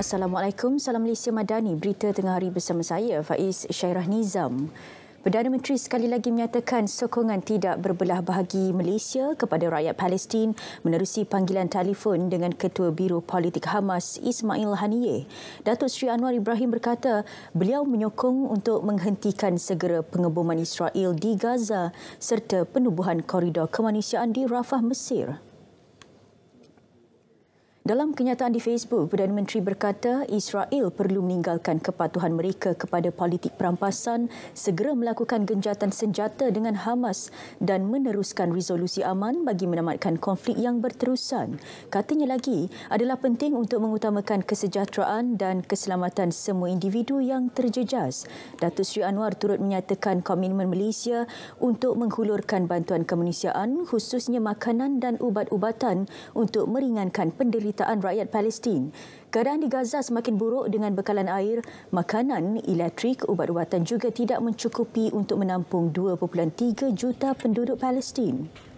Assalamualaikum, Salam Malaysia Madani. Berita tengah hari bersama saya, Faiz Syairah Nizam. Perdana Menteri sekali lagi menyatakan sokongan tidak berbelah bahagi Malaysia kepada rakyat Palestin menerusi panggilan telefon dengan Ketua Biro Politik Hamas Ismail Haniyeh. Datuk Sri Anwar Ibrahim berkata beliau menyokong untuk menghentikan segera pengeboman Israel di Gaza serta penubuhan koridor kemanusiaan di Rafah, Mesir. Dalam kenyataan di Facebook, Perdana Menteri berkata Israel perlu meninggalkan kepatuhan mereka kepada politik perampasan, segera melakukan genjatan senjata dengan Hamas dan meneruskan resolusi aman bagi menamatkan konflik yang berterusan. Katanya lagi, adalah penting untuk mengutamakan kesejahteraan dan keselamatan semua individu yang terjejas. Datuk Sri Anwar turut menyatakan komitmen Malaysia untuk menghulurkan bantuan kemanusiaan khususnya makanan dan ubat-ubatan untuk meringankan penderitaan Kejayaan Rakyat Palestin. Keadaan di Gaza semakin buruk dengan bekalan air, makanan, elektrik, ubat-ubatan juga tidak mencukupi untuk menampung 2.3 juta penduduk Palestin.